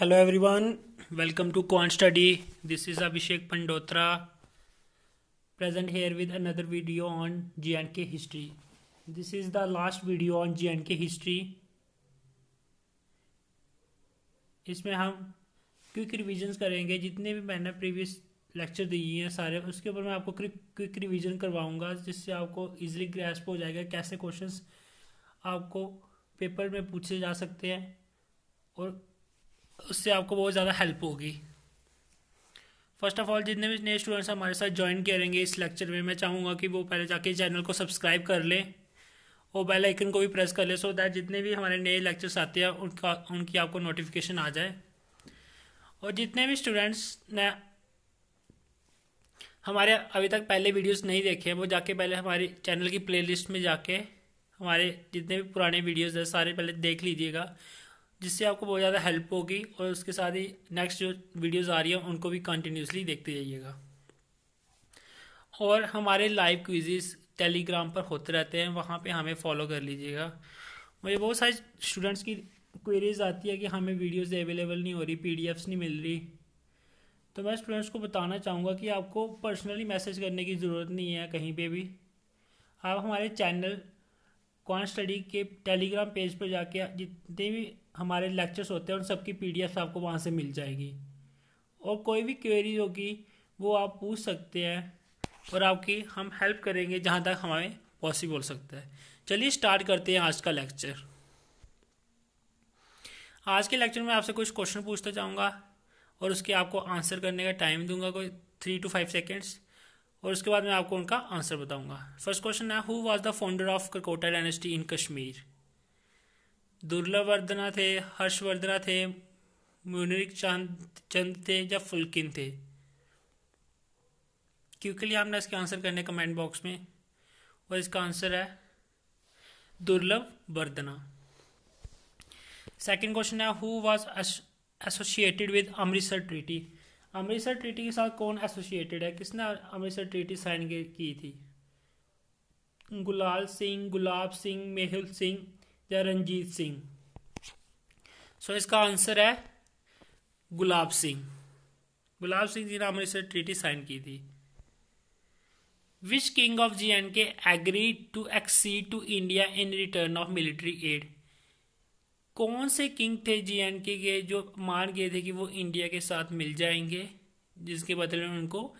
Hello everyone welcome to quant study this is Abhishek Pandotra present here with another video on J and K history this is the last video on J and K history इसमें हम quick revision करेंगे जितने भी मैंने previous lecture दिए हैं सारे उसके ऊपर मैं आपको क्विक रिविजन करवाऊंगा जिससे आपको इजिली ग्रेस्प हो जाएगा कैसे क्वेश्चन आपको पेपर में पूछे जा सकते हैं और उससे आपको बहुत ज़्यादा हेल्प होगी फर्स्ट ऑफ ऑल जितने भी नए स्टूडेंट्स हमारे साथ ज्वाइन करेंगे इस लेक्चर में मैं चाहूँगा कि वो पहले जाके चैनल को सब्सक्राइब कर लें और बेल आइकन को भी प्रेस कर लें सो दैट जितने भी हमारे नए लेक्चर्स आते हैं उनका उनकी आपको नोटिफिकेशन आ जाए और जितने भी स्टूडेंट्स ने हमारे अभी तक पहले वीडियोज़ नहीं देखे हैं वो जाके पहले हमारे चैनल की लिस्ट में जाके हमारे जितने भी पुराने वीडियोज़ हैं सारे पहले देख लीजिएगा जिससे आपको बहुत ज़्यादा हेल्प होगी और उसके साथ ही नेक्स्ट जो वीडियोज़ आ रही है उनको भी कंटिन्यूसली देखते जाइएगा और हमारे लाइव क्विजेस टेलीग्राम पर होते रहते हैं वहाँ पे हमें फॉलो कर लीजिएगा मुझे बहुत सारे स्टूडेंट्स की क्वेरीज आती है कि हमें वीडियोज़ अवेलेबल नहीं हो रही पी नहीं मिल रही तो मैं स्टूडेंट्स को बताना चाहूँगा कि आपको पर्सनली मैसेज करने की ज़रूरत नहीं है कहीं पे भी आप हमारे चैनल कौन स्टडी के टेलीग्राम पेज पर जाके जितने भी हमारे लेक्चर्स होते हैं उन सबकी पी आपको वहाँ से मिल जाएगी और कोई भी क्वेरी होगी वो आप पूछ सकते हैं और आपकी हम हेल्प करेंगे जहाँ तक हमें पॉसिबल हो सकता है चलिए स्टार्ट करते हैं आज का लेक्चर आज के लेक्चर में आपसे कुछ क्वेश्चन पूछना चाहूँगा और उसके आपको आंसर करने का टाइम दूंगा कोई थ्री टू फाइव सेकेंड्स और उसके बाद मैं आपको उनका आंसर बताऊंगा फर्स्ट क्वेश्चन है who was the founder of Karkota dynasty in Kashmir Durlabh Vardhana थे हर्षवर्धना थे मुनरिक चांद चंद थे या फुल्किन थे क्योंकि लिए आपने इसके आंसर करने कमेंट बॉक्स में और इसका आंसर है दुर्लभ वर्धना सेकेंड क्वेश्चन है who was associated with Amritsar treaty Amritsar treaty के साथ कौन एसोसिएटेड है किसने अमृतसर ट्रीटी साइन की थी गुलाल सिंह गुलाब सिंह मेहुल सिंह रंजीत सिंह सो इसका आंसर है गुलाब सिंह गुलाब सिंह जी ने अमृतसर ट्रीटी साइन की थी which king of J and K agree to accede to India in return of military aid कौन से किंग थे जी एंड के, के जो मान गए थे कि वो इंडिया के साथ मिल जाएंगे जिसके बदले में उनको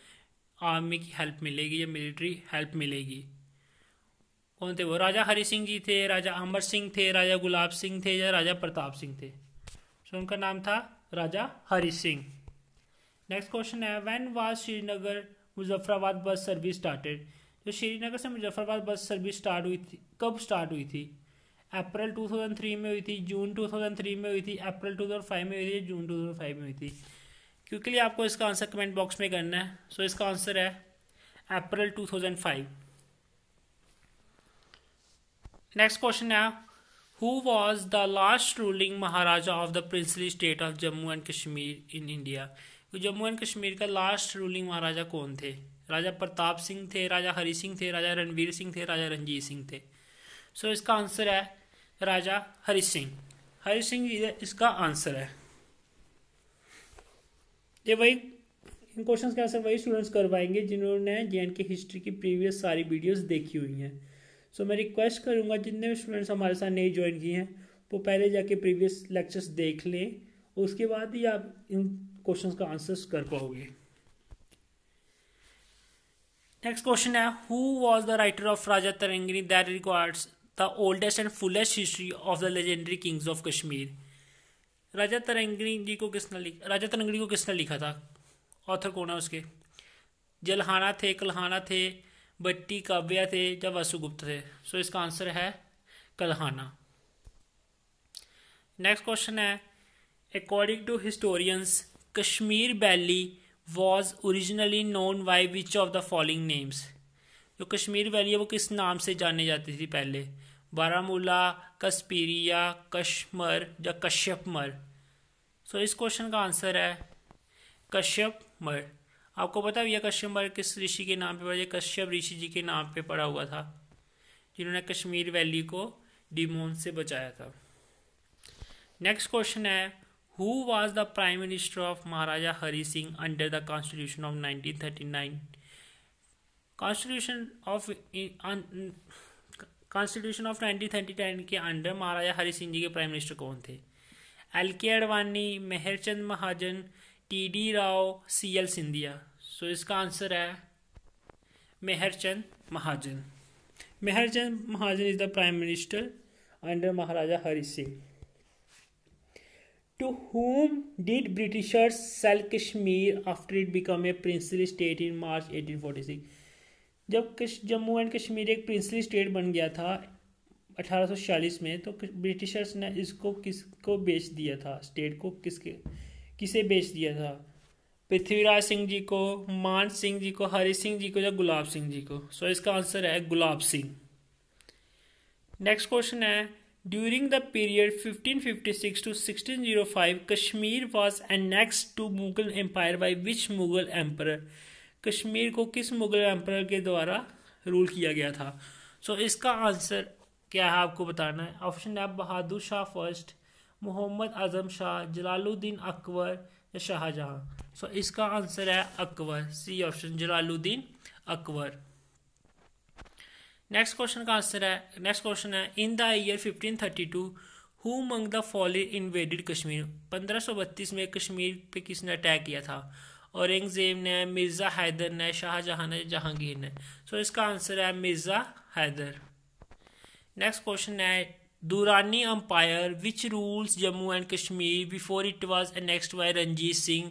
आर्मी की हेल्प मिलेगी या मिलिट्री हेल्प मिलेगी कौन थे वो राजा हरि सिंह जी थे राजा अमर सिंह थे राजा गुलाब सिंह थे या राजा प्रताप सिंह थे सो उनका नाम था राजा हरि सिंह नेक्स्ट क्वेश्चन है when was Srinagar Muzaffarabad bus service started जो श्रीनगर से मुजफ्फराबाद बस सर्विस स्टार्ट हुई थी कब स्टार्ट हुई थी अप्रैल 2003 में हुई थी जून 2003 में हुई थी अप्रैल 2005 में हुई थी जून 2005 में हुई थी क्योंकि लिए आपको इसका आंसर कमेंट बॉक्स में करना है सो so, इसका आंसर है अप्रैल 2005 नेक्स्ट क्वेश्चन है who was the last ruling Maharaja of the princely state of Jammu and Kashmir in India Jammu and Kashmir का लास्ट रूलिंग महाराजा कौन थे राजा प्रताप सिंह थे राजा हरी सिंह थे राजा रणवीर सिंह थे राजा रंजीत सिंह थे सो so, इसका आंसर है राजा हरी सिंह हरी सिंह इसका आंसर है ये वही इन क्वेश्चंस के आंसर वही स्टूडेंट्स कर पाएंगे जिन्होंने जे एंड के हिस्ट्री की प्रीवियस सारी वीडियोस देखी हुई हैं सो मैं रिक्वेस्ट करूँगा जितने भी स्टूडेंट्स हमारे साथ नहीं ज्वाइन किए हैं वो पहले जाके प्रीवियस लेक्चर्स देख लें उसके बाद ही आप इन क्वेश्चंस का आंसर्स कर पाओगे नेक्स्ट क्वेश्चन है who was the writer of Rajatarangini that records the oldest and fullest history of the legendary kings of Kashmir Rajatarangini ji को किसने लिखा राजा तरंगिनी को किसने लिखा था ऑथर कौन है उसके जलहाना थे कलहाना थे बट्टी काव्या थे या वासुगुप्त थे सो इसका आंसर है कलहाना नेक्स्ट क्वेश्चन है according to historians Kashmir valley was originally known by which of the following names जो कश्मीर वैली है वो किस नाम से जानी जाती थी पहले बारामूला कश्मीरिया कश्मर या कश्यपमर सो so, इस क्वेश्चन का आंसर है कश्यपमर आपको पता है यह कश्यप वर्ग किस ऋषि के नाम पे पड़ा यह कश्यप ऋषि जी के नाम पे पड़ा हुआ था जिन्होंने कश्मीर वैली को डिमोन से बचाया था नेक्स्ट क्वेश्चन है who was the prime minister of Maharaja Hari Singh under the constitution of 1939 constitution of constitution of 1939 के अंडर महाराजा हरी सिंह जी के प्राइम मिनिस्टर कौन थे L K Advani Mehr Chand Mahajan T D Rao C L Scindia so इसका आंसर है Mehr Chand Mahajan Mehr Chand Mahajan is the prime minister under Maharaja Hari Singh to whom did Britishers sell Kashmir after it become a princely state in March eighteen forty six जब Jammu and Kashmir एक princely state बन गया था छियालीस में तो ब्रिटिशर्स ने इसको किसको बेच दिया था स्टेट को किसके किसे बेच दिया था पृथ्वीराज सिंह जी को मान सिंह जी को हरि सिंह जी को या गुलाब सिंह जी को सो so, इसका आंसर है गुलाब सिंह नेक्स्ट क्वेश्चन है during the period 1556 to 1605 Kashmir was next to Mughal empire by which Mughal emperor Kashmir को किस मुगल एम्पर के द्वारा रूल किया गया था सो so, इसका आंसर क्या है आपको बताना है ऑप्शन है बहादुर शाह फर्स्ट मोहम्मद आज़म शाह जलालुद्दीन अकबर या शाहजहाँ सो so, इसका आंसर है Akbar C option Jalaluddin Akbar next question का आंसर है नेक्स्ट क्वेश्चन है in the year 1532 who among the following invaded Kashmir 1532 में कश्मीर पे किसने अटैक किया था औरंगजेब ने मिर्ज़ा हैदर ने शाहजहाँ ने जहांगीर ने सो so, इसका आंसर है मिर्ज़ा हैदर नेक्स्ट क्वेश्चन है Durrani Empire, which rules Jammu and Kashmir before it was annexed by Ranjit Singh,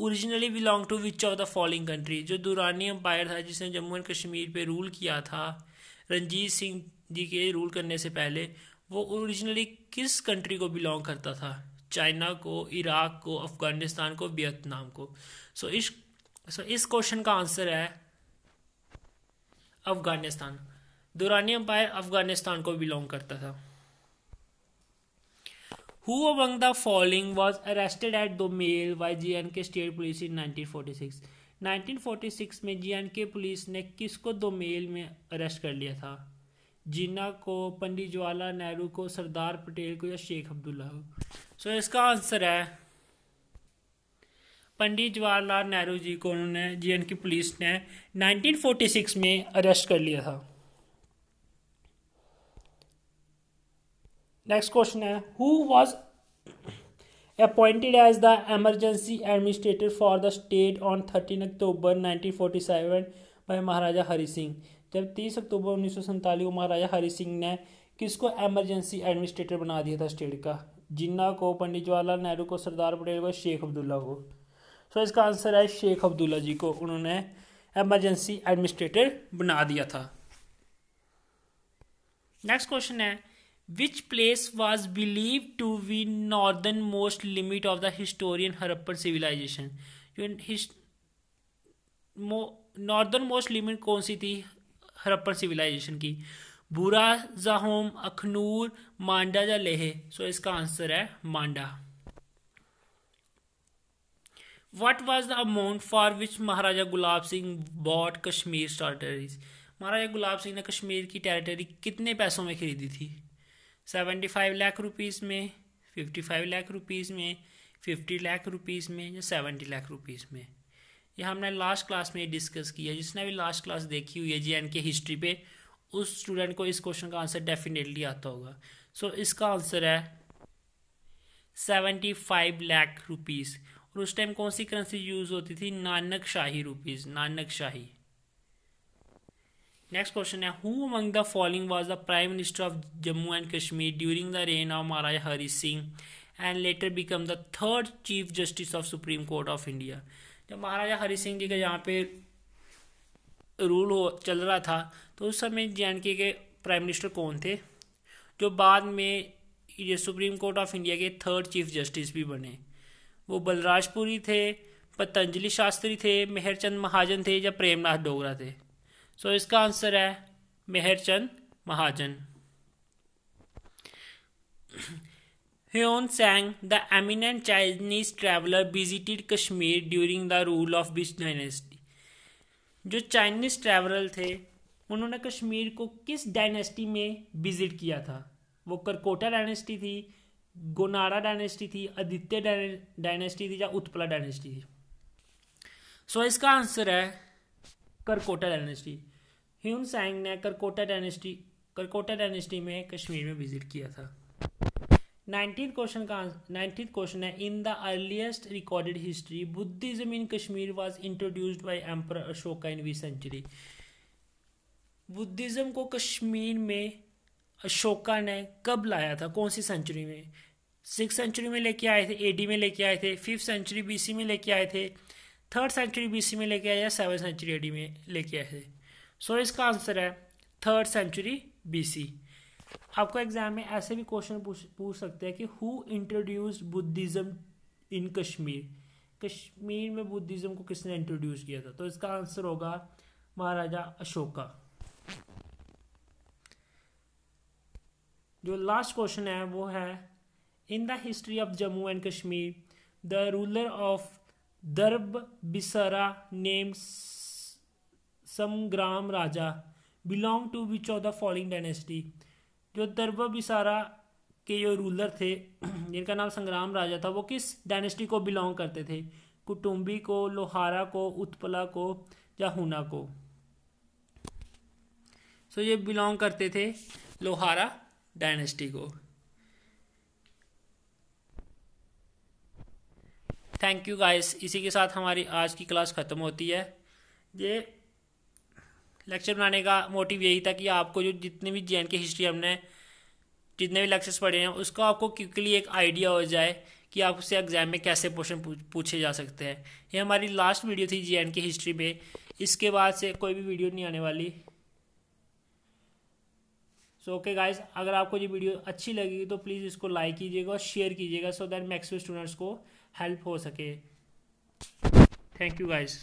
originally belong to which of the following country जो दुरानी अम्पायर था जिसने जम्मू एंड कश्मीर पे रूल किया था रंजीत सिंह जी के रूल करने से पहले वो ओरिजिनली किस कंट्री को बिलोंग करता था चाइना को इराक को अफ़गानिस्तान को वियतनाम को सो so, इस सो so, इस क्वेश्चन का आंसर है अफ़गानिस्तान दुरानी अम्पायर अफ़गानिस्तान को बिलोंग करता था Who among the following was arrested at police by nineteen State Police in 1946? 1946 में के पुलिस ने किसको दोमेल में अरेस्ट कर लिया था जीना को पंडित जवाहरलाल नेहरू को सरदार पटेल को या शेख अब्दुल्ला को सो so, इसका आंसर है पंडित जवाहरलाल नेहरू जी को उन्होंने एंड के पुलिस ने 1946 में अरेस्ट कर लिया था नेक्स्ट क्वेश्चन है who was appointed as the emergency administrator for the state on thirteen October nineteen forty seven by Maharaja Hari Singh जब तीस अक्टूबर उन्नीस सौ को महाराजा हरी सिंह ने किसको एमरजेंसी एडमिनिस्ट्रेटर बना दिया था स्टेट का जिन्ना को पंडित जवाहरलाल नेहरू को सरदार पटेल को शेख अब्दुल्ला को सो so, इसका आंसर है शेख अब्दुल्ला जी को उन्होंने एमरजेंसी एडमिनिस्ट्रेटर बना दिया था नेक्स्ट क्वेश्चन है which place was believe to be northern most limit of the historian Harappan civilization जो नॉर्दर्न मोस्ट लिमिट कौन सी थी हरप्पन सिविलाइजेशन की बुरा जाहोम अखनूर मांडा या लेह सो इसका आंसर है Manda what was the amount for which Maharaja Gulab Singh bought Kashmir territories Maharaja Gulab Singh ने कश्मीर की टेरिटरी कितने पैसों में खरीदी थी सेवेंटी फाइव लाख रुपीज़ में फिफ्टी फाइव लाख रुपीज़ में फिफ्टी लाख रुपीज़ में या सेवेंटी लाख रुपीज़ में यह हमने लास्ट क्लास में डिस्कस किया जिसने भी लास्ट क्लास देखी हुई है जे एंड के हिस्ट्री पे उस स्टूडेंट को इस क्वेश्चन का आंसर डेफिनेटली आता होगा सो so, इसका आंसर है सेवेंटी फाइव लाख रुपीज़ और उस टाइम कौन सी करेंसी यूज़ होती थी Nanak Shahi rupees Nanak Shahi next question है who among the following was the prime minister of Jammu and Kashmir during the reign of Maharaja Hari Singh and later become the third chief justice of supreme court of India जब महाराजा हरी सिंह जी का यहाँ पे rule हो चल रहा था तो उस समय J and K prime minister कौन थे जो बाद में ये सुप्रीम कोर्ट ऑफ इंडिया के थर्ड चीफ जस्टिस भी बने वो बलराजपुरी थे पतंजलि शास्त्री थे मेहरचंद महाजन थे या प्रेमनाथ डोगरा थे सो इसका आंसर है Mehr Chand Mahajan Hiuen Tsang the eminent Chinese traveller visited Kashmir during the rule of Bish dynasty जो चाइनीज ट्रैवलर थे उन्होंने कश्मीर को किस डायनेस्टी में विजिट किया था वो करकोटा डायनेस्टी थी गोनारा डायनेस्टी थी आदित्य डायनेस्टी थी या उत्पला डायनेस्टी थी सो so, इसका आंसर है करकोटा डायनेस्टी ह्यून सैंग ने करकोटा डायनेस्टी करकोटा डायनेस्टी में कश्मीर में विजिट किया था नाइन्टीन क्वेश्चन का नाइन्टीन क्वेश्चन है in the earliest recorded history buddhism in Kashmir was introduced by emperor Ashoka in V century buddhism को कश्मीर में अशोका ने कब लाया था कौन सी सेंचुरी में सिक्स सेंचुरी में लेके आए थे एडी में लेके आए थे फिफ्थ सेंचुरी बीसी में लेके आए थे थर्ड सेंचुरी बीसी में लेके या सेवन सेंचुरी एडी में लेके आए थे सो इसका आंसर है थर्ड सेंचुरी बीसी आपको एग्जाम में ऐसे भी क्वेश्चन पूछ पूछ सकते हैं कि who introduce buddhism in Kashmir Kashmir में बुद्धिज़्म को किसने इंट्रोड्यूस किया था तो इसका आंसर होगा महाराजा अशोका जो लास्ट क्वेश्चन है वो है in the history of Jammu and Kashmir the ruler of Darvabhisara name Sangrama Raja belong to which of the following dynasty जो दर्ब बिसारा के जो रूलर थे जिनका नाम संग्राम राजा था वो किस डायनेस्टी को बिलोंग करते थे कुटुम्बी को लोहारा को उत्पला को या हुना को सो so ये बिलोंग करते थे लोहारा डायनेस्टी को थैंक यू गाइस इसी के साथ हमारी आज की क्लास ख़त्म होती है ये लेक्चर बनाने का मोटिव यही था कि आपको जो जितने भी जे के हिस्ट्री हमने जितने भी लेक्चर्स पढ़े हैं उसका आपको क्विकली एक आइडिया हो जाए कि आप उससे एग्ज़ाम में कैसे क्वेश्चन पूछे जा सकते हैं ये हमारी लास्ट वीडियो थी जे के हिस्ट्री में इसके बाद से कोई भी वीडियो नहीं आने वाली सो ओके गाइस अगर आपको ये वीडियो अच्छी लगेगी तो प्लीज़ इसको लाइक कीजिएगा और शेयर कीजिएगा सो दैट मैक्सिमम स्टूडेंट्स को हेल्प हो सके थैंक यू गाइज़